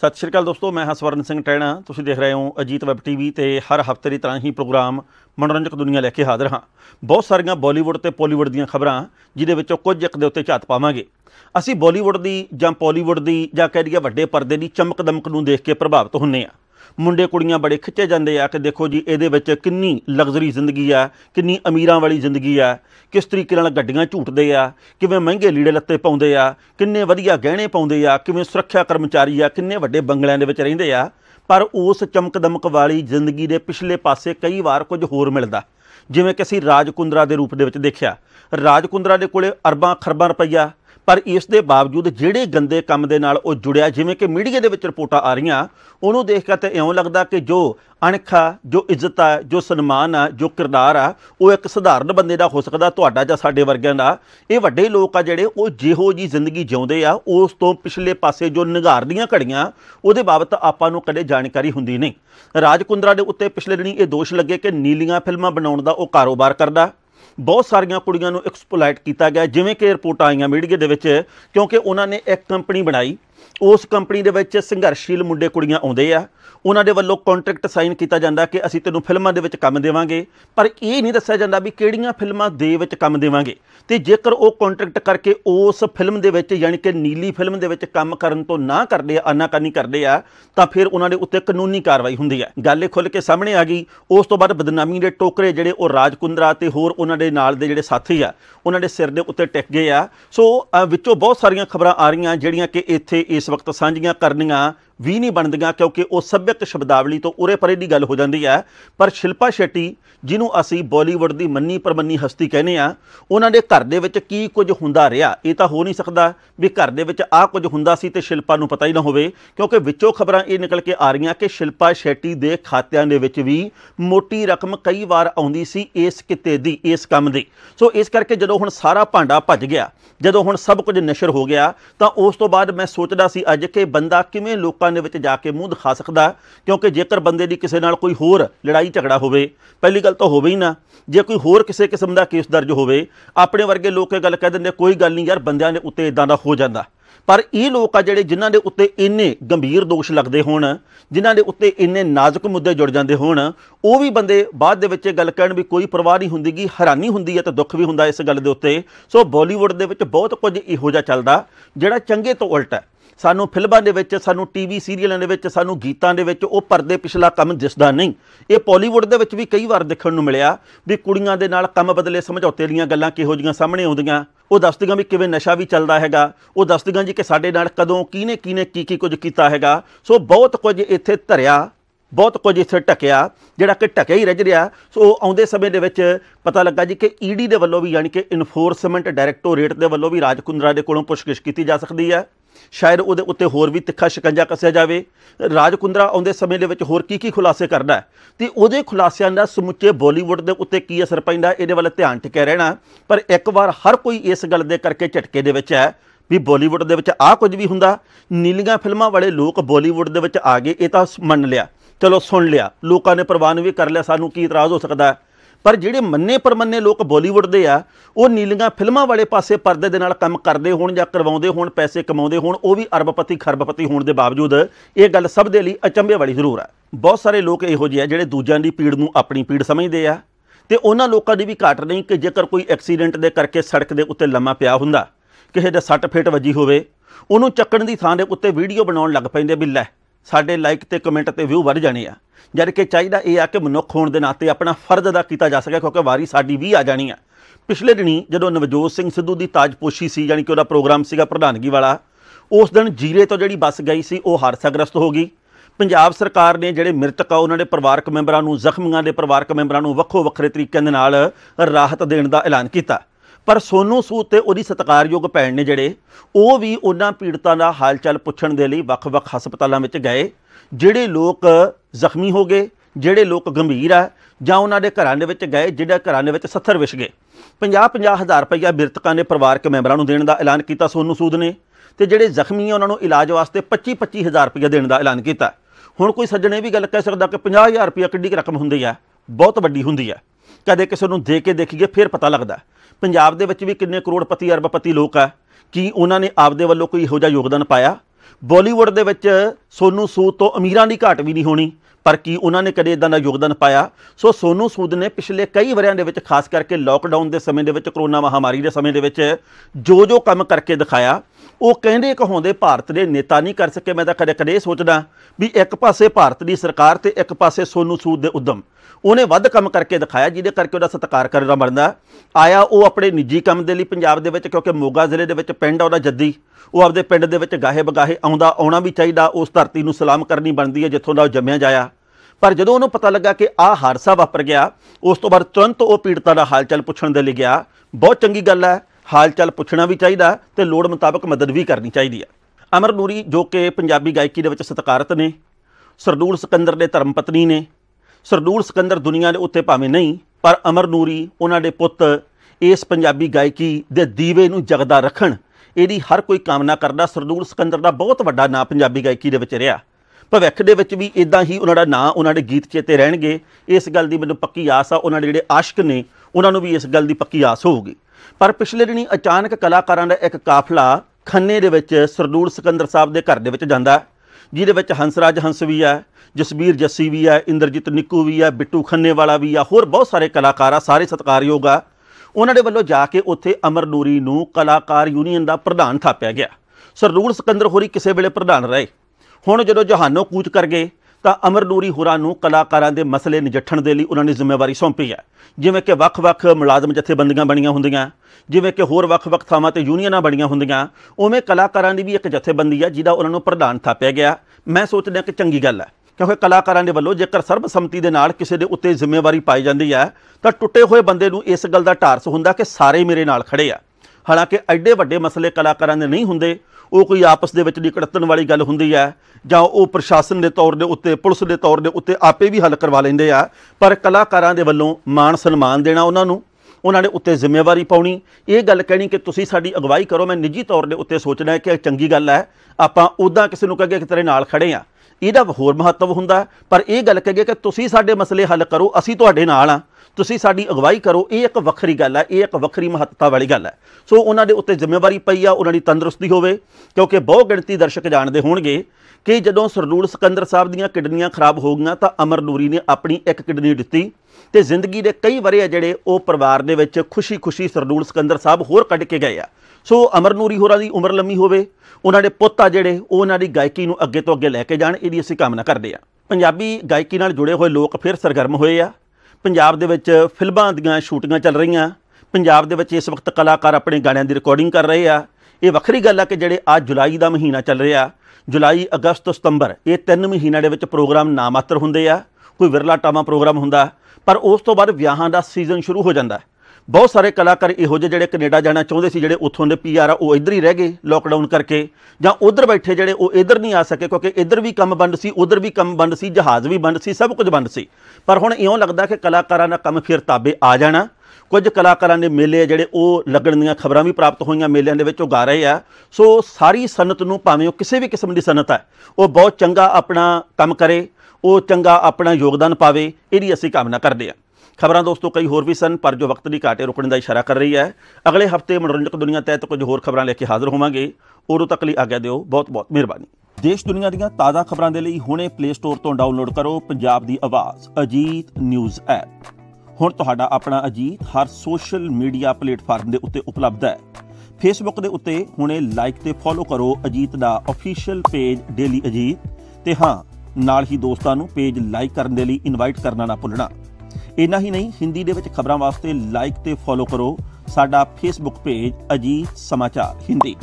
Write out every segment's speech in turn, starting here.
ਸਤਿ ਸ਼੍ਰੀ ਅਕਾਲ ਦੋਸਤੋ ਮੈਂ ਹਾਂ ਸਵਰਨ ਸਿੰਘ ਟੈਣਾ ਤੁਸੀਂ ਦੇਖ ਰਹੇ ਹੋ ਅਜੀਤ ਵੈਬ ਟੀਵੀ ਤੇ ਹਰ ਹਫ਼ਤੇ ਦੀ ਤਰ੍ਹਾਂ ਹੀ ਪ੍ਰੋਗਰਾਮ ਮਨੋਰੰਜਕ ਦੁਨੀਆ ਲੈ ਕੇ ਹਾਜ਼ਰ ਹਾਂ ਬਹੁਤ ਸਾਰੀਆਂ ਬਾਲੀਵੁੱਡ ਤੇ ਪੋਲੀਵੁੱਡ ਦੀਆਂ ਖਬਰਾਂ ਜਿਦੇ ਵਿੱਚੋਂ ਕੁਝ ਇੱਕ ਦੇ ਉੱਤੇ ਝਾਤ ਪਾਵਾਂਗੇ ਅਸੀਂ ਬਾਲੀਵੁੱਡ ਦੀ ਜਾਂ ਪੋਲੀਵੁੱਡ ਦੀ ਜਾਂ ਕਹਿ ਲਈਏ ਵੱਡੇ ਪਰਦੇ ਦੀ ਚਮਕ ਦਮਕ ਨੂੰ ਦੇਖ ਕੇ ਪ੍ਰਭਾਵਿਤ ਹੁੰਨੇ ਆ ਮੁੰਡੇ ਕੁੜੀਆਂ ਬੜੇ ਖਿੱਚੇ ਜਾਂਦੇ ਆ ਕਿ ਦੇਖੋ ਜੀ ਇਹਦੇ ਵਿੱਚ ਕਿੰਨੀ ਲਗਜ਼ਰੀ ਜ਼ਿੰਦਗੀ ਆ ਕਿੰਨੀ ਅਮੀਰਾਂ ਵਾਲੀ ਜ਼ਿੰਦਗੀ ਆ ਕਿਸ ਤਰੀਕੇ ਨਾਲ ਗੱਡੀਆਂ ਝੂਟਦੇ ਆ ਕਿਵੇਂ ਮਹਿੰਗੇ ਲੀੜੇ ਲੱਤੇ ਪਾਉਂਦੇ ਆ ਕਿੰਨੇ ਵਧੀਆ ਗਹਿਣੇ ਪਾਉਂਦੇ ਆ ਕਿਵੇਂ ਸੁਰੱਖਿਆ ਕਰਮਚਾਰੀ ਆ ਕਿੰਨੇ ਵੱਡੇ ਬੰਗਲਿਆਂ ਦੇ ਵਿੱਚ ਰਹਿੰਦੇ ਆ ਪਰ ਉਸ ਚਮਕਦਮਕ ਵਾਲੀ ਜ਼ਿੰਦਗੀ ਦੇ ਪਿਛਲੇ ਪਾਸੇ ਕਈ ਵਾਰ ਕੁਝ ਹੋਰ ਮਿਲਦਾ ਜਿਵੇਂ ਕਿ ਅਸੀਂ ਰਾਜਕੁੰਦਰਾ ਦੇ ਰੂਪ ਦੇ ਵਿੱਚ ਦੇਖਿਆ ਰਾਜਕੁੰਦਰਾ ਦੇ ਕੋਲੇ ਅਰਬਾਂ ਖਰਬਾਂ ਰੁਪਈਆ ਪਰ ਇਸ ਦੇ ਬਾਵਜੂਦ ਜਿਹੜੇ ਗੰਦੇ ਕੰਮ ਦੇ ਨਾਲ ਉਹ ਜੁੜਿਆ ਜਿਵੇਂ ਕਿ ਮੀਡੀਆ ਦੇ ਵਿੱਚ ਰਿਪੋਰਟਾਂ ਆ ਰਹੀਆਂ ਉਹਨੂੰ ਦੇਖ ਕੇ ਤੇ ਇਉਂ ਲੱਗਦਾ ਕਿ ਜੋ ਅਣਖਾ ਜੋ ਇੱਜ਼ਤ ਆ ਜੋ ਸਨਮਾਨ ਆ ਜੋ ਕਿਰਦਾਰ ਆ ਉਹ ਇੱਕ ਸਧਾਰਨ ਬੰਦੇ ਦਾ ਹੋ ਸਕਦਾ ਤੁਹਾਡਾ ਜਾਂ ਸਾਡੇ ਵਰਗਿਆਂ ਦਾ ਇਹ ਵੱਡੇ ਲੋਕ ਆ ਜਿਹੜੇ ਉਹ ਜਿਹੋ ਜੀ ਜ਼ਿੰਦਗੀ ਜਿਉਂਦੇ ਆ ਉਸ ਤੋਂ ਪਿਛਲੇ ਪਾਸੇ ਜੋ ਨਿਗਾਰਦੀਆਂ ਘੜੀਆਂ ਉਹਦੇ ਬਾਬਤ ਆਪਾਂ ਨੂੰ ਕਦੇ ਜਾਣਕਾਰੀ ਹੁੰਦੀ ਨਹੀਂ ਰਾਜਕੁੰਦਰਾ ਦੇ ਉੱਤੇ ਪਿਛਲੇ ਦਿਨੀ ਇਹ ਦੋਸ਼ ਲੱਗੇ ਕਿ ਨੀਲੀਆਂ ਫਿਲਮਾਂ ਬਣਾਉਣ ਦਾ ਉਹ ਕਾਰੋਬਾਰ ਕਰਦਾ ਬਹੁਤ ਸਾਰੀਆਂ ਕੁੜੀਆਂ ਨੂੰ ਐਕਸਪਲੋਇਟ ਕੀਤਾ ਗਿਆ ਜਿਵੇਂ ਕਿ ਰਿਪੋਰਟਾਂ ਆਈਆਂ ਮੀਡੀਆ ਦੇ ਵਿੱਚ ਕਿਉਂਕਿ ਉਹਨਾਂ ਨੇ ਇੱਕ ਕੰਪਨੀ ਬਣਾਈ ਉਸ ਕੰਪਨੀ ਦੇ ਵਿੱਚ ਸੰਘਰਸ਼ੀਲ ਮੁੰਡੇ ਕੁੜੀਆਂ ਆਉਂਦੇ ਆ ਉਹਨਾਂ ਦੇ ਵੱਲੋਂ ਕੰਟਰੈਕਟ ਸਾਈਨ ਕੀਤਾ ਜਾਂਦਾ ਕਿ ਅਸੀਂ ਤੈਨੂੰ ਫਿਲਮਾਂ ਦੇ ਵਿੱਚ ਕੰਮ ਦੇਵਾਂਗੇ ਪਰ ਇਹ ਨਹੀਂ ਦੱਸਿਆ ਜਾਂਦਾ ਵੀ ਕਿਹੜੀਆਂ ਫਿਲਮਾਂ ਦੇ ਵਿੱਚ ਕੰਮ ਦੇਵਾਂਗੇ ਤੇ ਜੇਕਰ ਉਹ ਕੰਟਰੈਕਟ ਕਰਕੇ ਉਸ ਫਿਲਮ ਦੇ ਵਿੱਚ ਯਾਨੀ ਕਿ ਨੀਲੀ ਫਿਲਮ ਦੇ ਵਿੱਚ ਕੰਮ ਕਰਨ ਤੋਂ ਨਾ ਕਰਦੇ ਆ ਅਨਾਕਾਨੀ ਕਰਦੇ ਆ ਤਾਂ ਫਿਰ ਉਹਨਾਂ ਦੇ ਉੱਤੇ ਕਾਨੂੰਨੀ ਕਾਰਵਾਈ ਹੁੰਦੀ ਹੈ ਗੱਲ ਇਹ ਖੁੱਲ ਕੇ ਸਾਹਮਣੇ ਆ ਗਈ ਉਸ ਤੋਂ ਬਾਅਦ ਬਦਨਾਮੀ ਦੇ ਟੋਕਰੇ ਜਿਹੜੇ ਉਹ ਰਾਜਕੁੰਦਰਾ ਤੇ ਹੋਰ ਉਹਨਾਂ ਦੇ ਨਾਲ ਦੇ ਜਿਹੜੇ ਸਾਥੀ ਆ ਉਹਨਾਂ ਦੇ ਸਿਰ ਦੇ ਉੱਤੇ ਟਿਕ ਗਏ ਆ ਸੋ ਵਿੱਚੋਂ ਬਹੁਤ ਸਾਰੀਆਂ ਖਬਰਾਂ ਆ ਰਹੀਆਂ ਜਿਹੜੀਆਂ ਕਿ ਇੱਥੇ ਇਸ ਇਸ ਵਕਤ ਸਾਂਝੀਆਂ ਕਰਨੀਆਂ ਵੀ ਨਹੀਂ ਬਣਦੀਆਂ ਕਿਉਂਕਿ ਉਹ ਸੱਭਿਅਕ ਸ਼ਬਦਾਵਲੀ ਤੋਂ ਉਰੇ ਪਰੇ ਦੀ ਗੱਲ ਹੋ ਜਾਂਦੀ ਹੈ ਪਰ ਸ਼ਿਲਪਾ ਸ਼ੈਟੀ ਜਿਹਨੂੰ ਅਸੀਂ ਬਾਲੀਵੁੱਡ ਦੀ ਮੰਨੀ ਪਰਮੰਨੀ ਹਸਤੀ ਕਹਿੰਦੇ ਆ ਉਹਨਾਂ ਦੇ ਘਰ ਦੇ ਵਿੱਚ ਕੀ ਕੁਝ ਹੁੰਦਾ ਰਿਹਾ ਇਹ ਤਾਂ ਹੋ ਨਹੀਂ ਸਕਦਾ ਵੀ ਘਰ ਦੇ ਵਿੱਚ ਆ ਕੁਝ ਹੁੰਦਾ ਸੀ ਤੇ ਸ਼ਿਲਪਾ ਨੂੰ ਪਤਾ ਹੀ ਨਾ ਹੋਵੇ ਕਿਉਂਕਿ ਵਿੱਚੋਂ ਖਬਰਾਂ ਇਹ ਨਿਕਲ ਕੇ ਆ ਰਹੀਆਂ ਕਿ ਸ਼ਿਲਪਾ ਸ਼ੈਟੀ ਦੇ ਖਾਤਿਆਂ ਦੇ ਵਿੱਚ ਵੀ ਮੋਟੀ ਰਕਮ ਕਈ ਵਾਰ ਆਉਂਦੀ ਸੀ ਇਸ ਕਿਤੇ ਦੀ ਇਸ ਕੰਮ ਦੀ ਸੋ ਇਸ ਕਰਕੇ ਜਦੋਂ ਹੁਣ ਸਾਰਾ ਭਾਂਡਾ ਭੱਜ ਗਿਆ ਜਦੋਂ ਹੁਣ ਸਭ ਕੁਝ ਨਸ਼ਰ ਹੋ ਗਿਆ ਤਾਂ ਉਸ ਤੋਂ ਬਾਅਦ ਮੈਂ ਸੋਚਦਾ ਸੀ ਅੱਜ ਕਿ ਬੰਦਾ ਕਿਵੇਂ ਲੋਕਾਂ ਲੋਕਾਂ ਦੇ ਵਿੱਚ ਜਾ ਕੇ ਮੂੰਹ ਦਿਖਾ ਸਕਦਾ ਕਿਉਂਕਿ ਜੇਕਰ ਬੰਦੇ ਦੀ ਕਿਸੇ ਨਾਲ ਕੋਈ ਹੋਰ ਲੜਾਈ ਝਗੜਾ ਹੋਵੇ ਪਹਿਲੀ ਗੱਲ ਤਾਂ ਹੋਵੇ ਹੀ ਨਾ ਜੇ ਕੋਈ ਹੋਰ ਕਿਸੇ ਕਿਸਮ ਦਾ ਕੇਸ ਦਰਜ ਹੋਵੇ ਆਪਣੇ ਵਰਗੇ ਲੋਕ ਇਹ ਗੱਲ ਕਹਿ ਦਿੰਦੇ ਕੋਈ ਗੱਲ ਨਹੀਂ ਯਾਰ ਬੰਦਿਆਂ ਦੇ ਉੱਤੇ ਇਦਾਂ ਦਾ ਹੋ ਜਾਂਦਾ ਪਰ ਇਹ ਲੋਕ ਆ ਜਿਹੜੇ ਜਿਨ੍ਹਾਂ ਦੇ ਉੱਤੇ ਇੰਨੇ ਗੰਭੀਰ ਦੋਸ਼ ਲੱਗਦੇ ਹੋਣ ਜਿਨ੍ਹਾਂ ਦੇ ਉੱਤੇ ਇੰਨੇ ਨਾਜ਼ੁਕ ਮੁੱਦੇ ਜੁੜ ਜਾਂਦੇ ਹੋਣ ਉਹ ਵੀ ਬੰਦੇ ਬਾਅਦ ਦੇ ਵਿੱਚ ਇਹ ਗੱਲ ਕਹਿਣ ਵੀ ਕੋਈ ਪਰਵਾਹ ਨਹੀਂ ਹੁੰਦੀਗੀ ਹੈਰਾਨੀ ਹੁੰਦੀ ਹੈ ਤੇ ਦੁੱਖ ਵੀ ਹੁੰਦਾ ਇਸ ਗੱਲ ਦੇ ਉੱਤੇ ਸੋ ਬਾਲੀਵੁੱਡ ਦੇ ਵਿੱਚ ਬਹੁਤ ਕੁਝ ਇਹੋ ਜਿਹਾ ਚੱਲਦਾ ਜਿਹੜਾ ਚੰਗੇ ਤੋਂ ਉਲਟ ਹੈ ਸਾਨੂੰ ਫਿਲਮਾਂ ਦੇ ਵਿੱਚ ਸਾਨੂੰ ਟੀਵੀ ਸੀਰੀਅਲਾਂ ਦੇ ਵਿੱਚ ਸਾਨੂੰ ਗੀਤਾਂ ਦੇ ਵਿੱਚ ਉਹ ਪਰਦੇ ਪਿਛਲਾ ਕੰਮ ਦਿਸਦਾ ਨਹੀਂ ਇਹ ਪੋਲੀਵੁੱਡ ਦੇ ਵਿੱਚ ਵੀ ਕਈ ਵਾਰ ਦੇਖਣ ਨੂੰ ਮਿਲਿਆ ਵੀ ਕੁੜੀਆਂ ਦੇ ਨਾਲ ਕੰਮ ਬਦਲੇ ਸਮਝੌਤੇ ਦੀਆਂ ਗੱਲਾਂ ਕਿਹੋ ਜੀਆਂ ਸਾਹਮਣੇ ਆਉਂਦੀਆਂ ਉਹ ਦੱਸਦੀਆਂ ਵੀ ਕਿਵੇਂ ਨਸ਼ਾ ਵੀ ਚੱਲਦਾ ਹੈਗਾ ਉਹ ਦੱਸਦੀਆਂ ਜੀ ਕਿ ਸਾਡੇ ਨਾਲ ਕਦੋਂ ਕਿਹਨੇ ਕਿਹਨੇ ਕੀ ਕੀ ਕੁਝ ਕੀਤਾ ਹੈਗਾ ਸੋ ਬਹੁਤ ਕੁਝ ਇੱਥੇ ਧਰਿਆ ਬਹੁਤ ਕੁਝ ਇੱਥੇ ਟਕਿਆ ਜਿਹੜਾ ਕਿ ਟਕਿਆ ਹੀ ਰਹਿ ਰਿਹਾ ਸੋ ਆਉਂਦੇ ਸਮੇਂ ਦੇ ਵਿੱਚ ਪਤਾ ਲੱਗਾ ਜੀ ਕਿ ਈਡੀ e ਦੇ ਵੱਲੋਂ ਵੀ ਯਾਨੀ ਕਿ ਇਨਫੋਰਸਮੈਂਟ ਡਾਇਰੈਕਟੋਰੇਟ ਦੇ ਵੱਲੋਂ ਵੀ ਰਾਜਕੁੰਦਰਾ ਦੇ ਕੋਲੋਂ ਪੁੱਛਗਿਛ ਕੀਤੀ ਜਾ ਸਕਦੀ ਹੈ ਸ਼ਾਇਦ ਉਹਦੇ ਉੱਤੇ ਹੋਰ ਵੀ ਤਿੱਖਾ ਸ਼ਿਕੰਜਾ ਕੱਸਿਆ ਜਾਵੇ ਰਾਜਕੁੰਦਰਾ ਆਉਂਦੇ ਸਮੇਂ ਦੇ ਵਿੱਚ ਹੋਰ ਕੀ ਕੀ ਖੁਲਾਸੇ ਕਰਦਾ ਤੇ ਉਹਦੇ ਖੁਲਾਸਿਆਂ ਦਾ ਸਮੁੱਚੇ ਬਾਲੀਵੁੱਡ ਦੇ ਉੱਤੇ ਕੀ ਅਸਰ ਪੈਂਦਾ ਇਹਦੇ ਵੱਲ ਧਿਆਨ ਟਿਕਿਆ ਰਹਿਣਾ ਪਰ ਇੱਕ ਵਾਰ ਹਰ ਕੋਈ ਇਸ ਗੱਲ ਦੇ ਕਰਕੇ ਝਟਕੇ ਦੇ ਵਿੱਚ ਹੈ ਵੀ ਬਾਲੀਵੁੱਡ ਦੇ ਵਿੱਚ ਆ ਕੁਝ ਵੀ ਹੁੰਦਾ ਨੀਲੀਆਂ ਫਿਲਮਾਂ ਵਾਲੇ ਲੋਕ ਬਾਲੀਵੁੱਡ ਦੇ ਵਿੱਚ ਆ ਗਏ ਇਹ ਤਾਂ ਮੰਨ ਲਿਆ ਚਲੋ ਸੁਣ ਲਿਆ ਲੋਕਾਂ ਨੇ ਪ੍ਰਵਾਨ ਵੀ ਕਰ ਲਿਆ ਸਾਨੂੰ ਕੀ ਇਤਰਾਜ਼ ਹੋ ਸਕਦਾ ਹੈ ਪਰ ਜਿਹੜੇ ਮੰਨੇ ਪਰਮੰਨੇ ਲੋਕ ਬਾਲੀਵੁੱਡ ਦੇ ਆ ਉਹ ਨੀਲੀਆਂ ਫਿਲਮਾਂ ਵਾਲੇ ਪਾਸੇ ਪਰਦੇ ਦੇ ਨਾਲ ਕੰਮ ਕਰਦੇ ਹੋਣ ਜਾਂ ਕਰਵਾਉਂਦੇ ਹੋਣ ਪੈਸੇ ਕਮਾਉਂਦੇ ਹੋਣ ਉਹ ਵੀ ਅਰਬਪਤੀ ਖਰਬਪਤੀ ਹੋਣ ਦੇ ਬਾਵਜੂਦ ਇਹ ਗੱਲ ਸਭ ਦੇ ਲਈ ਅਚੰਭੇ ਵਾਲੀ ਜ਼ਰੂਰ ਆ ਬਹੁਤ ਸਾਰੇ ਲੋਕ ਇਹੋ ਜਿਹੇ ਆ ਜਿਹੜੇ ਦੂਜਿਆਂ ਦੀ ਪੀੜ ਨੂੰ ਆਪਣੀ ਪੀੜ ਸਮਝਦੇ ਆ ਤੇ ਉਹਨਾਂ ਲੋਕਾਂ ਦੀ ਵੀ ਘਾਟ ਨਹੀਂ ਕਿ ਜੇਕਰ ਕੋਈ ਐਕਸੀਡੈਂਟ ਦੇ ਕਰਕੇ ਸੜਕ ਦੇ ਉੱਤੇ ਲੰਮਾ ਪਿਆ ਹੁੰਦਾ ਕਿਸੇ ਦੇ ਸੱਟ ਫੇਟ ਵੱਜੀ ਹੋਵੇ ਉਹਨੂੰ ਚੱਕਣ ਦੀ ਥਾਂ ਦੇ ਉੱਤੇ ਵੀਡੀਓ ਬਣਾਉਣ ਲੱਗ ਪੈਂਦੇ ਬਿੱਲਾ ਸਾਡੇ ਲਾਈਕ ਤੇ ਕਮੈਂਟ ਤੇ ਵਿਊ ਵੱਧ ਜਾਣੇ ਆ ਜਦ ਕਿ ਚਾਹੀਦਾ ਇਹ ਆ ਕਿ ਮਨੁੱਖ ਹੋਣ ਦੇ ਨਾਤੇ ਆਪਣਾ ਫਰਜ਼ ਅਦਾ ਕੀਤਾ ਜਾ ਸਕੇ ਕਿਉਂਕਿ ਵਾਰੀ ਸਾਡੀ ਵੀ ਆ ਜਾਣੀ ਆ ਪਿਛਲੇ ਦਿਨੀ ਜਦੋਂ ਨਵਜੋਤ ਸਿੰਘ ਸਿੱਧੂ ਦੀ ਤਾਜਪੋਸ਼ੀ ਸੀ ਯਾਨੀ ਕਿ ਉਹਦਾ ਪ੍ਰੋਗਰਾਮ ਸੀਗਾ ਪ੍ਰਧਾਨਗੀ ਵਾਲਾ ਉਸ ਦਿਨ ਜੀਰੇ ਤੋਂ ਜਿਹੜੀ ਬੱਸ ਗਈ ਸੀ ਉਹ ਹਾਦਸਾਗ੍ਰਸਤ ਹੋ ਗਈ ਪੰਜਾਬ ਸਰਕਾਰ ਨੇ ਜਿਹੜੇ ਮ੍ਰਿਤਕ ਆ ਉਹਨਾਂ ਦੇ ਪਰਿਵਾਰਕ ਮੈਂਬਰਾਂ ਨੂੰ ਜ਼ਖਮੀਆਂ ਦੇ ਪਰਿਵਾਰਕ ਮੈਂਬਰਾਂ ਨੂੰ ਵੱਖੋ ਵੱਖਰੇ ਤਰੀਕਿਆਂ ਦੇ ਨਾਲ ਰਾਹਤ ਦੇਣ ਦਾ ਐਲਾਨ ਕੀਤਾ ਪਰ ਸੋਨੂ ਸੂਦ ਤੇ ਉਹਦੀ ਸਤਕਾਰਯੋਗ ਭੈਣ ਨੇ ਜਿਹੜੇ ਉਹ ਵੀ ਉਹਨਾਂ ਪੀੜਤਾਂ ਦਾ ਹਾਲਚਲ ਪੁੱਛਣ ਦੇ ਲਈ ਵੱਖ-ਵੱਖ ਹਸਪਤਾਲਾਂ ਵਿੱਚ ਗਏ ਜਿਹੜੇ ਲੋਕ ਜ਼ਖਮੀ ਹੋ ਗਏ ਜਿਹੜੇ ਲੋਕ ਗੰਭੀਰ ਆ ਜਾਂ ਉਹਨਾਂ ਦੇ ਘਰਾਂ ਦੇ ਵਿੱਚ ਗਏ ਜਿਹੜੇ ਘਰਾਂ ਦੇ ਵਿੱਚ ਸੱਥਰ ਵਿਛ ਗਏ 50-50 ਹਜ਼ਾਰ ਰੁਪਇਆ ਬਿਰਤਕਾਂ ਦੇ ਪਰਿਵਾਰਕ ਮੈਂਬਰਾਂ ਨੂੰ ਦੇਣ ਦਾ ਐਲਾਨ ਕੀਤਾ ਸੋਨੂ ਸੂਦ ਨੇ ਤੇ ਜਿਹੜੇ ਜ਼ਖਮੀ ਆ ਉਹਨਾਂ ਨੂੰ ਇਲਾਜ ਵਾਸਤੇ 25-25 ਹਜ਼ਾਰ ਰੁਪਇਆ ਦੇਣ ਦਾ ਐਲਾਨ ਕੀਤਾ ਹੁਣ ਕੋਈ ਸੱਜਣੇ ਵੀ ਗੱਲ ਕਹਿ ਸਕਦਾ ਕਿ 50000 ਰੁਪਇਆ ਕਿੱਡੀ ਰਕਮ ਹੁੰਦੀ ਆ ਬਹੁਤ ਵੱਡੀ ਹੁੰਦੀ ਆ ਕਦੇ ਕਿਸੇ ਨੂੰ ਦੇ ਕੇ ਦੇਖੀਏ ਫਿਰ ਪਤਾ ਲੱਗਦਾ ਪੰਜਾਬ ਦੇ ਵਿੱਚ ਵੀ ਕਿੰਨੇ ਕਰੋੜਪਤੀ ਅਰਬਪਤੀ ਲੋਕ ਆ ਕੀ ਉਹਨਾਂ ਨੇ ਆਪਦੇ ਵੱਲੋਂ ਕੋਈ ਇਹੋ ਜਿਹਾ ਯੋਗਦਾਨ ਪਾਇਆ ਬਾਲੀਵੁੱਡ ਦੇ ਵਿੱਚ ਸੋਨੂ ਸੂਦ ਤੋਂ ਅਮੀਰਾਂ ਦੀ ਘਾਟ ਵੀ ਨਹੀਂ ਹੋਣੀ ਪਰ ਕੀ ਉਹਨਾਂ ਨੇ ਕਦੇ ਇਦਾਂ ਦਾ ਯੋਗਦਾਨ ਪਾਇਆ ਸੋ ਸੋਨੂ ਸੂਦ ਨੇ ਪਿਛਲੇ ਕਈ ਵਰਿਆਂ ਦੇ ਵਿੱਚ ਖਾਸ ਕਰਕੇ ਲਾਕਡਾਊਨ ਦੇ ਸਮੇਂ ਦੇ ਵਿੱਚ ਕਰੋਨਾ ਮਹਾਮਾਰੀ ਦੇ ਸਮੇਂ ਦੇ ਵਿੱਚ ਜੋ ਜੋ ਕੰਮ ਕਰਕੇ ਦਿਖਾਇਆ ਉਹ ਕਹਿੰਦੇ ਕਹੋਂਦੇ ਭਾਰਤ ਦੇ ਨੇਤਾ ਨਹੀਂ ਕਰ ਸਕੇ ਮੈਂ ਤਾਂ ਕਦੇ ਕਦੇ ਸੋਚਦਾ ਵੀ ਇੱਕ ਪਾਸੇ ਭਾਰਤ ਦੀ ਸਰਕਾਰ ਤੇ ਇੱਕ ਪਾਸੇ ਸੋਨੂ ਸੂਦ ਦੇ ਉਦਮ ਉਹਨੇ ਵੱਧ ਕੰਮ ਕਰਕੇ ਦਿਖਾਇਆ ਜਿਹਦੇ ਕਰਕੇ ਉਹਦਾ ਸਤਿਕਾਰ ਕਰਨਾ ਮਰਦਾ ਆਇਆ ਉਹ ਆਪਣੇ ਨਿੱਜੀ ਕੰਮ ਦੇ ਲਈ ਪੰਜਾਬ ਦੇ ਵਿੱਚ ਕਿਉਂਕਿ ਮੋਗਾ ਜ਼ਿਲ੍ਹੇ ਦੇ ਵਿੱਚ ਪਿੰਡ ਉਹਦਾ ਜੱਦੀ ਉਹ ਆਪਦੇ ਪਿੰਡ ਦੇ ਵਿੱਚ ਗਾਹੇ ਬਗਾਹੇ ਆਉਂਦਾ ਆਉਣਾ ਵੀ ਚਾਹੀਦਾ ਉਸ ਧਰਤੀ ਨੂੰ ਸਲਾਮ ਕਰਨੀ ਬਣਦੀ ਹੈ ਜਿੱਥੋਂ ਦਾ ਉਹ ਜੰਮਿਆ ਜਾਇਆ ਪਰ ਜਦੋਂ ਉਹਨੂੰ ਪਤਾ ਲੱਗਾ ਕਿ ਆਹ ਹਾਦਸਾ ਵਾਪਰ ਗਿਆ ਉਸ ਤੋਂ ਬਾਅਦ ਤੁਰੰਤ ਉਹ ਪੀੜਤਾ ਦਾ ਹਾਲਚਾਲ ਪੁੱਛਣ ਦੇ ਲਈ ਗਿਆ ਬਹੁਤ ਚੰਗੀ ਗੱਲ ਹੈ ਹਾਲ ਚਾਲ ਪੁੱਛਣਾ ਵੀ ਚਾਹੀਦਾ ਤੇ ਲੋੜ ਮੁਤਾਬਕ ਮਦਦ ਵੀ ਕਰਨੀ ਚਾਹੀਦੀ ਹੈ ਅਮਰ ਨੂਰੀ ਜੋ ਕਿ ਪੰਜਾਬੀ ਗਾਇਕੀ ਦੇ ਵਿੱਚ ਸਤਕਾਰਤ ਨੇ ਸਰਦੂਲ ਸਿਕੰਦਰ ਦੇ ਧਰਮ ਪਤਨੀ ਨੇ ਸਰਦੂਲ ਸਿਕੰਦਰ ਦੁਨੀਆ ਦੇ ਉੱਤੇ ਭਾਵੇਂ ਨਹੀਂ ਪਰ ਅਮਰ ਨੂਰੀ ਉਹਨਾਂ ਦੇ ਪੁੱਤ ਇਸ ਪੰਜਾਬੀ ਗਾਇਕੀ ਦੇ ਦੀਵੇ ਨੂੰ ਜਗਦਾ ਰੱਖਣ ਇਹਦੀ ਹਰ ਕੋਈ ਕਾਮਨਾ ਕਰਦਾ ਸਰਦੂਲ ਸਿਕੰਦਰ ਦਾ ਬਹੁਤ ਵੱਡਾ ਨਾਂ ਪੰਜਾਬੀ ਗਾਇਕੀ ਦੇ ਵਿੱਚ ਰਿਹਾ ਭਵਿੱਖ ਦੇ ਵਿੱਚ ਵੀ ਇਦਾਂ ਹੀ ਉਹਨਾਂ ਦਾ ਨਾਂ ਉਹਨਾਂ ਦੇ ਗੀਤ ਚੇਤੇ ਰਹਿਣਗੇ ਇਸ ਗੱਲ ਦੀ ਮੈਨੂੰ ਪੱਕੀ ਆਸ ਆ ਉਹਨਾਂ ਦੇ ਜਿਹੜੇ ਆਸ਼ਕ ਨੇ ਉਹਨਾਂ ਨੂੰ ਵੀ ਇਸ ਗੱਲ ਦੀ ਪੱਕੀ ਆਸ ਹੋਊਗੀ ਪਰ ਪਿਛਲੇ ਦਿਨੀ ਅਚਾਨਕ ਕਲਾਕਾਰਾਂ ਦਾ ਇੱਕ ਕਾਫਲਾ ਖੰਨੇ ਦੇ ਵਿੱਚ ਸਰਦੂਲ ਸਿਕੰਦਰ ਸਾਹਿਬ ਦੇ ਘਰ ਦੇ ਵਿੱਚ ਜਾਂਦਾ ਜਿਹਦੇ ਵਿੱਚ ਹੰਸਰਾਜ ਹੰਸ ਵੀ ਆ ਜਸਬੀਰ ਜੱਸੀ ਵੀ ਆ ਇੰਦਰਜੀਤ ਨਿੱਕੂ ਵੀ ਆ ਬਿੱਟੂ ਖੰਨੇ ਵਾਲਾ ਵੀ ਆ ਹੋਰ ਬਹੁਤ ਸਾਰੇ ਕਲਾਕਾਰ ਆ ਸਾਰੇ ਸਤਿਕਾਰਯੋਗ ਆ ਉਹਨਾਂ ਦੇ ਵੱਲੋਂ ਜਾ ਕੇ ਉੱਥੇ ਅਮਰ ਨੂਰੀ ਨੂੰ ਕਲਾਕਾਰ ਯੂਨੀਅਨ ਦਾ ਪ੍ਰਧਾਨ ਥਾਪਿਆ ਗਿਆ ਸਰਦੂਲ ਸਿਕੰਦਰ ਹੋਰੀ ਕਿਸੇ ਵੇਲੇ ਪ੍ਰਧਾਨ ਰਹੇ ਹੁਣ ਜਦੋਂ ਜਹਾਨੋ ਕੂਚ ਕਰ ਗਏ ਤਾਂ ਅਮਰ ਨੂਰੀ ਹੁਰਾਂ ਨੂੰ ਕਲਾਕਾਰਾਂ ਦੇ ਮਸਲੇ ਨਜਿੱਠਣ ਦੇ ਲਈ ਉਹਨਾਂ ਨੇ ਜ਼ਿੰਮੇਵਾਰੀ ਸੌਂਪੀ ਹੈ ਜਿਵੇਂ ਕਿ ਵੱਖ-ਵੱਖ ਮੁਲਾਜ਼ਮ ਜਥੇਬੰਦੀਆਂ ਬਣੀਆਂ ਹੁੰਦੀਆਂ ਜਿਵੇਂ ਕਿ ਹੋਰ ਵੱਖ-ਵੱਖ ਥਾਵਾਂ ਤੇ ਯੂਨੀਅਨਾਂ ਬਣੀਆਂ ਹੁੰਦੀਆਂ ਉਵੇਂ ਕਲਾਕਾਰਾਂ ਦੀ ਵੀ ਇੱਕ ਜਥੇਬੰਦੀ ਹੈ ਜਿਹਦਾ ਉਹਨਾਂ ਨੂੰ ਪ੍ਰਧਾਨ ਥਾਪਿਆ ਗਿਆ ਮੈਂ ਸੋਚਦਾ ਕਿ ਚੰਗੀ ਗੱਲ ਹੈ ਕਿਉਂਕਿ ਕਲਾਕਾਰਾਂ ਦੇ ਵੱਲੋਂ ਜੇਕਰ ਸਰਬਸੰਮਤੀ ਦੇ ਨਾਲ ਕਿਸੇ ਦੇ ਉੱਤੇ ਜ਼ਿੰਮੇਵਾਰੀ ਪਾਈ ਜਾਂਦੀ ਹੈ ਤਾਂ ਟੁੱਟੇ ਹੋਏ ਬੰਦੇ ਨੂੰ ਇਸ ਗੱਲ ਦਾ ਢਾਰਸ ਹੁੰਦਾ ਕਿ ਸਾਰੇ ਮੇਰੇ ਨਾਲ ਖੜੇ ਆ ਹਾਲਾਂਕਿ ਐਡੇ ਵੱਡੇ ਮਸਲੇ ਕਲਾਕਾਰਾਂ ਦੇ ਨਹੀਂ ਹੁੰਦੇ ਉਹ ਕੋਈ ਆਪਸ ਦੇ ਵਿੱਚ ਨਿਕੜਤਣ ਵਾਲੀ ਗੱਲ ਹੁੰਦੀ ਹੈ ਜਾਂ ਉਹ ਪ੍ਰਸ਼ਾਸਨ ਦੇ ਤੌਰ ਦੇ ਉੱਤੇ ਪੁਲਿਸ ਦੇ ਤੌਰ ਦੇ ਉੱਤੇ ਆਪੇ ਵੀ ਹੱਲ ਕਰਵਾ ਲੈਂਦੇ ਆ ਪਰ ਕਲਾਕਾਰਾਂ ਦੇ ਵੱਲੋਂ ਮਾਣ ਸਨਮਾਨ ਦੇਣਾ ਉਹਨਾਂ ਨੂੰ ਉਹਨਾਂ ਨੇ ਉੱਤੇ ਜ਼ਿੰਮੇਵਾਰੀ ਪਾਉਣੀ ਇਹ ਗੱਲ ਕਹਿਣੀ ਕਿ ਤੁਸੀਂ ਸਾਡੀ ਅਗਵਾਈ ਕਰੋ ਮੈਂ ਨਿੱਜੀ ਤੌਰ ਦੇ ਉੱਤੇ ਸੋਚਣਾ ਕਿ ਇਹ ਚੰਗੀ ਗੱਲ ਹੈ ਆਪਾਂ ਉਦਾਂ ਕਿਸੇ ਨੂੰ ਕਹਗੇ ਕਿ ਤੇਰੇ ਨਾਲ ਖੜੇ ਆ ਇਹਦਾ ਹੋਰ ਮਹੱਤਵ ਹੁੰਦਾ ਪਰ ਇਹ ਗੱਲ ਕਹਗੇ ਕਿ ਤੁਸੀਂ ਸਾਡੇ ਮਸਲੇ ਹੱਲ ਕਰੋ ਅਸੀਂ ਤੁਹਾਡੇ ਨਾਲ ਆ ਤੁਸੀਂ ਸਾਡੀ ਅਗਵਾਈ ਕਰੋ ਇਹ ਇੱਕ ਵੱਖਰੀ ਗੱਲ ਹੈ ਇਹ ਇੱਕ ਵੱਖਰੀ ਮਹੱਤਤਾ ਵਾਲੀ ਗੱਲ ਹੈ ਸੋ ਉਹਨਾਂ ਦੇ ਉੱਤੇ ਜ਼ਿੰਮੇਵਾਰੀ ਪਈ ਆ ਉਹਨਾਂ ਦੀ ਤੰਦਰੁਸਤੀ ਹੋਵੇ ਕਿਉਂਕਿ ਬਹੁ ਗਿਣਤੀ ਦਰਸ਼ਕ ਜਾਣਦੇ ਹੋਣਗੇ ਕਿ ਜਦੋਂ ਸਰਦੂਲ ਸਿਕੰਦਰ ਸਾਹਿਬ ਦੀਆਂ ਕਿਡਨੀਆਂ ਖਰਾਬ ਹੋ ਗਈਆਂ ਤਾਂ ਅਮਰ ਨੂਰੀ ਨੇ ਆਪਣੀ ਇੱਕ ਕਿਡਨੀ ਦਿੱਤੀ ਤੇ ਜ਼ਿੰਦਗੀ ਦੇ ਕਈ ਵਰੇ ਆ ਜਿਹੜੇ ਉਹ ਪਰਿਵਾਰ ਦੇ ਵਿੱਚ ਖੁਸ਼ੀ-ਖੁਸ਼ੀ ਸਰਦੂਲ ਸਿਕੰਦਰ ਸਾਹਿਬ ਹੋਰ ਕੱਢ ਕੇ ਗਏ ਆ ਸੋ ਅਮਰ ਨੂਰੀ ਹੋਰਾਂ ਦੀ ਉਮਰ ਲੰਮੀ ਹੋਵੇ ਉਹਨਾਂ ਦੇ ਪੁੱਤ ਆ ਜਿਹੜੇ ਉਹ ਉਹਨਾਂ ਦੀ ਗਾਇਕੀ ਨੂੰ ਅੱਗੇ ਤੋਂ ਅੱਗੇ ਲੈ ਕੇ ਜਾਣ ਇਹਦੀ ਅਸੀਂ ਕਾਮਨਾ ਕਰਦੇ ਆ ਪੰਜਾਬੀ ਗਾਇਕੀ ਨਾਲ ਜੁੜੇ ਹੋਏ ਲੋਕ ਫਿਰ ਸਰਗਰਮ ਹੋਏ ਆ ਪੰਜਾਬ ਦੇ ਵਿੱਚ ਫਿਲਮਾਂ ਦੀਆਂ ਸ਼ੂਟਿੰਗਾਂ ਚੱਲ ਰਹੀਆਂ ਪੰਜਾਬ ਦੇ ਵਿੱਚ ਇਸ ਵਕਤ ਕਲਾਕਾਰ ਆਪਣੇ ਗਾਣਿਆਂ ਦੀ ਰਿਕਾਰਡਿੰਗ ਕਰ ਰਹੇ ਆ ਇਹ ਵੱਖਰੀ ਗੱਲ ਆ ਕਿ ਜਿਹੜੇ ਆ ਜੁਲਾਈ ਦਾ ਮਹੀਨਾ ਚੱਲ ਰਿਹਾ ਜੁਲਾਈ ਅਗਸਤ ਸਤੰਬਰ ਇਹ ਤਿੰਨ ਮਹੀਨਿਆਂ ਦੇ ਵਿੱਚ ਪ੍ਰੋਗਰਾਮ ਨਾਮਾਤਰ ਹੁੰਦੇ ਆ ਕੋਈ ਵਿਰਲਾ ਟਾਵਾ ਪ੍ਰੋਗਰਾਮ ਹੁੰਦਾ ਪਰ ਉਸ ਤੋਂ ਬਾਅਦ ਵਿਆਹਾਂ ਦਾ ਸੀਜ਼ਨ ਸ਼ੁਰੂ ਹੋ ਜਾਂਦਾ ਬਹੁਤ ਸਾਰੇ ਕਲਾਕਾਰ ਇਹੋ ਜਿਹੇ ਜਿਹੜੇ ਕੈਨੇਡਾ ਜਾਣਾ ਚਾਹੁੰਦੇ ਸੀ ਜਿਹੜੇ ਉੱਥੋਂ ਦੇ ਪੀਆਰ ਆ ਉਹ ਇੱਧਰ ਹੀ ਰਹਿ ਗਏ ਲੋਕਡਾਊਨ ਕਰਕੇ ਜਾਂ ਉੱਧਰ ਬੈਠੇ ਜਿਹੜੇ ਉਹ ਇੱਧਰ ਨਹੀਂ ਆ ਸਕੇ ਕਿਉਂਕਿ ਇੱਧਰ ਵੀ ਕੰਮ ਬੰਦ ਸੀ ਉੱਧਰ ਵੀ ਕੰਮ ਬੰਦ ਸੀ ਜਹਾਜ਼ ਵੀ ਬੰਦ ਸੀ ਸਭ ਕੁਝ ਬੰਦ ਸੀ ਪਰ ਹੁਣ ਇਉਂ ਲੱਗਦਾ ਕਿ ਕਲਾਕਾਰਾਂ ਦਾ ਕੰਮ ਫਿਰ ਤਾਬੇ ਆ ਜਾਣਾ ਕੁਝ ਕਲਾਕਾਰਾਂ ਦੇ ਮੇਲੇ ਜਿਹੜੇ ਉਹ ਲੱਗਣ ਦੀਆਂ ਖਬਰਾਂ ਵੀ ਪ੍ਰਾਪਤ ਹੋਈਆਂ ਮੇਲਿਆਂ ਦੇ ਵਿੱਚ ਉਹ ਗਾ ਰਹੇ ਆ ਸੋ ਸਾਰੀ ਸਨਤ ਨੂੰ ਭਾਵੇਂ ਉਹ ਕਿਸੇ ਵੀ ਕਿਸਮ ਦੀ ਸਨਤ ਹੈ ਉਹ ਬਹੁਤ ਚੰਗਾ ਆਪਣਾ ਕੰਮ ਕਰੇ ਉਹ ਚੰਗਾ ਆਪਣਾ ਯੋਗਦਾਨ ਪਾਵੇ ਇਹਦੀ ਅਸੀਂ ਕਾਮਨਾ ਕਰਦੇ ਆ ਖਬਰਾਂ ਦੋਸਤੋ ਕਈ ਹੋਰ ਵੀ ਸਨ ਪਰ ਜੋ ਵਕਤ ਦੀ ਘਾਟੇ ਰੁਕਣ ਦਾ ਇਸ਼ਾਰਾ ਕਰ ਰਹੀ ਹੈ ਅਗਲੇ ਹਫਤੇ ਮਨੋਰੰਜਕ ਦੁਨੀਆ ਤਹਿਤ ਕੁਝ ਹੋਰ ਖਬਰਾਂ ਲੈ ਕੇ ਹਾਜ਼ਰ ਹੋਵਾਂਗੇ ਉਦੋਂ ਤੱਕ ਲਈ ਆਗਿਆ ਦਿਓ ਬਹੁਤ ਬਹੁਤ ਮਿਹਰਬਾਨੀ ਦੇਸ਼ ਦੁਨੀਆ ਦੀਆਂ ਤਾਜ਼ਾ ਖਬਰਾਂ ਦੇ ਲਈ ਹੁਣੇ ਪਲੇ ਸਟੋਰ ਤੋਂ ਡਾਊਨਲੋਡ ਕਰੋ ਪੰਜਾਬ ਦੀ ਆਵਾਜ਼ ਅਜੀਤ ਨਿਊਜ਼ ਐਪ ਹੁਣ ਤੁਹਾਡਾ ਆਪਣਾ ਅਜੀਤ ਹਰ ਸੋਸ਼ਲ ਮੀਡੀਆ ਪਲੇਟਫਾਰਮ ਦੇ ਉੱਤੇ ਉਪਲਬਧ ਹੈ ਫੇਸਬੁੱਕ ਦੇ ਉੱਤੇ ਹੁਣੇ ਲਾਈਕ ਤੇ ਫੋਲੋ ਕਰੋ ਅਜੀਤ ਦਾ ਅਫੀਸ਼ੀਅਲ ਪੇਜ ਡੇਲੀ ਅਜੀਤ ਤੇ ਹਾਂ ਨਾਲ ਹੀ ਦੋਸਤਾਂ ਨੂੰ ਪੇਜ ਲਾਈਕ ਕਰਨ ਦੇ ਲਈ ਇਨਵਾਈਟ ਕਰਨਾ ਨਾ ਭੁੱਲਣਾ ਇਨਾ ਹੀ ਨਹੀਂ ਹਿੰਦੀ ਦੇ ਵਿੱਚ ਖਬਰਾਂ ਵਾਸਤੇ ਲਾਈਕ ਤੇ ਫੋਲੋ ਕਰੋ ਸਾਡਾ ਫੇਸਬੁੱਕ ਪੇਜ ਅਜੀਤ ਸਮਾਚਾਰ ਹਿੰਦੀ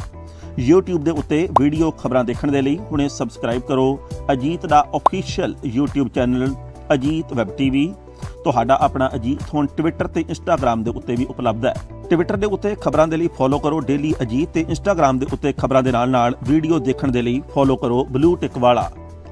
YouTube ਦੇ ਉੱਤੇ ਵੀਡੀਓ ਖਬਰਾਂ ਦੇਖਣ ਦੇ ਲਈ ਹੁਣੇ ਸਬਸਕ੍ਰਾਈਬ ਕਰੋ ਅਜੀਤ ਦਾ official YouTube channel Ajit web TV ਤੁਹਾਡਾ ਆਪਣਾ ਅਜੀਤ ਹੁਣ ਟਵਿੱਟਰ ਤੇ Instagram ਦੇ ਉੱਤੇ ਵੀ ਉਪਲਬਧ ਹੈ ਟਵਿੱਟਰ ਦੇ ਉੱਤੇ ਖਬਰਾਂ ਦੇ ਲਈ ਫੋਲੋ ਕਰੋ ਡੇਲੀ ਅਜੀਤ ਤੇ Instagram ਦੇ ਉੱਤੇ ਖਬਰਾਂ ਦੇ ਨਾਲ ਨਾਲ ਵੀਡੀਓ ਦੇਖਣ ਦੇ ਲਈ ਫੋਲੋ ਕਰੋ ਬਲੂ ਟਿਕ ਵਾਲਾ